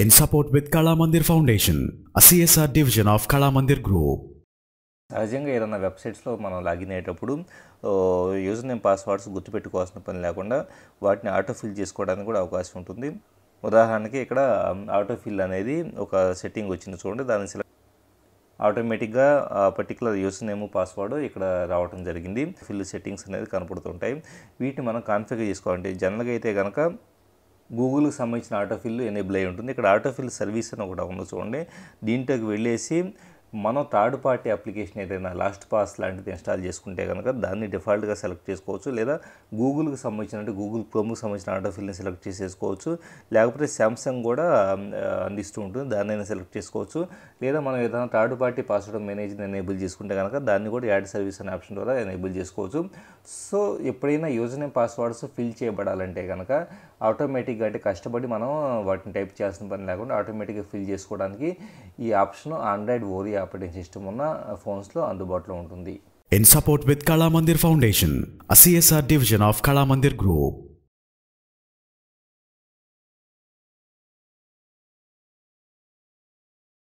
in support with Kalamandir foundation Foundation, division of division of Kala Mandir సహజంగా ఏదైనా వెబ్సైట్స్లో మనం login అయ్యేటప్పుడు యూజర్ నేమ్ పాస్వర్డ్స్ గుర్తుపెట్టుకోవాల్సిన పని లేకుండా వాటిని ఆటోఫిల్ చేసుకోవడానికి కూడా అవకాశం ఉంటుంది ఉదాహరణకి ఇక్కడ ఆటోఫిల్ అనేది ఒక సెట్టింగ్ వచ్చింది చూడండి దాని సెలెక్ట్ ఆటోమేటిక్గా ఆ పర్టికులర్ యూజర్ నేమ్ పాస్వర్డ్ ఇక్కడ రావడం జరిగింది ఫిల్ సెట్టింగ్స్ అనేది కనపడుతుంటాయి వీటిని మనం కాన్ఫిగర్ చేసుకోవాలంటే జనరల్గా అయితే కనుక గూగుల్కి సంబంధించిన ఆటోఫిల్ ఎనేబుల్ అయి ఉంటుంది ఇక్కడ ఆటోఫిల్ సర్వీస్ అని ఒకటి ఉంది చూడండి దీంట్లోకి వెళ్ళేసి మనం థర్డ్ పార్టీ అప్లికేషన్ ఏదైనా లాస్ట్ పాస్ లాంటిది ఇన్స్టాల్ చేసుకుంటే కనుక దాన్ని డిఫాల్ట్గా సెలెక్ట్ చేసుకోవచ్చు లేదా గూగుల్కి సంబంధించిన అంటే గూగుల్ క్రోమ్కి సంబంధించిన ఆటోఫిల్ని సెలెక్ట్ చేసేసుకోవచ్చు లేకపోతే శాంసంగ్ కూడా అందిస్తూ ఉంటుంది దాన్నైనా సెలెక్ట్ చేసుకోవచ్చు లేదా మనం ఏదైనా థర్డ్ పార్టీ పాస్వర్డ్ మేనేజ్ని ఎనేబుల్ చేసుకుంటే కనుక దాన్ని కూడా యాడ్ సర్వీస్ అనే ఆప్షన్ ద్వారా ఎనేబుల్ చేసుకోవచ్చు సో ఎప్పుడైనా యూజర్ నేమ్ పాస్వర్డ్స్ ఫిల్ చేయబడాలంటే కనుక ఆటోమేటిక్గా అంటే కష్టపడి మనం వాటిని టైప్ చేయాల్సిన పని లేకుండా ఆటోమేటిక్గా ఫిల్ చేసుకోవడానికి ఈ ఆప్షన్ ఆండ్రాయిడ్ ఓరియా ఆపరేటింగ్ సిస్టమ్ ఉన్న ఫోన్స్లో అందుబాటులో ఉంటుంది in support with Kalamandir foundation a CSR division of Kalamandir group